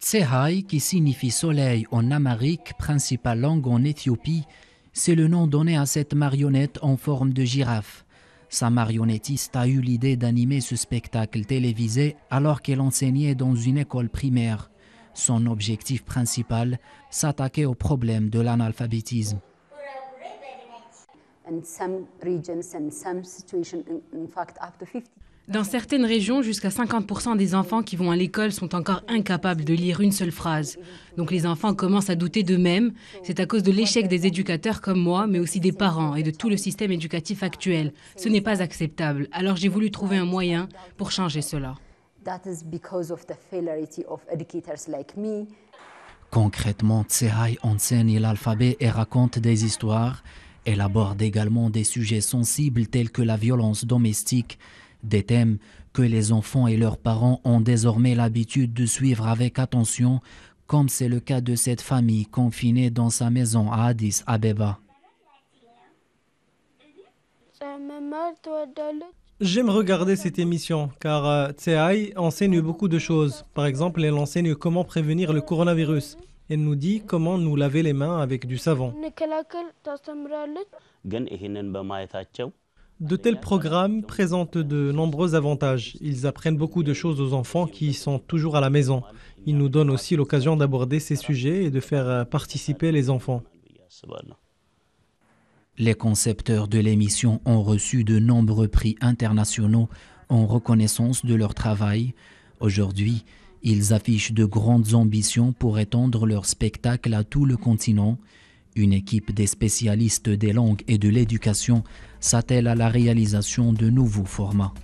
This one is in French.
Tsehai, qui signifie soleil en amharique, principale langue en Éthiopie, c'est le nom donné à cette marionnette en forme de girafe. Sa marionnettiste a eu l'idée d'animer ce spectacle télévisé alors qu'elle enseignait dans une école primaire. Son objectif principal, s'attaquer au problème de l'analphabétisme. Dans certaines régions, jusqu'à 50% des enfants qui vont à l'école sont encore incapables de lire une seule phrase. Donc les enfants commencent à douter d'eux-mêmes. C'est à cause de l'échec des éducateurs comme moi, mais aussi des parents et de tout le système éducatif actuel. Ce n'est pas acceptable. Alors j'ai voulu trouver un moyen pour changer cela. Concrètement, Tsehai enseigne l'alphabet et raconte des histoires. Elle aborde également des sujets sensibles tels que la violence domestique des thèmes que les enfants et leurs parents ont désormais l'habitude de suivre avec attention, comme c'est le cas de cette famille confinée dans sa maison à Addis Abeba. J'aime regarder cette émission car euh, enseigne beaucoup de choses. Par exemple, elle enseigne comment prévenir le coronavirus. Elle nous dit comment nous laver les mains avec du savon. De tels programmes présentent de nombreux avantages. Ils apprennent beaucoup de choses aux enfants qui sont toujours à la maison. Ils nous donnent aussi l'occasion d'aborder ces sujets et de faire euh, participer les enfants. Les concepteurs de l'émission ont reçu de nombreux prix internationaux en reconnaissance de leur travail. Aujourd'hui, ils affichent de grandes ambitions pour étendre leur spectacle à tout le continent. Une équipe des spécialistes des langues et de l'éducation s'attelle à la réalisation de nouveaux formats.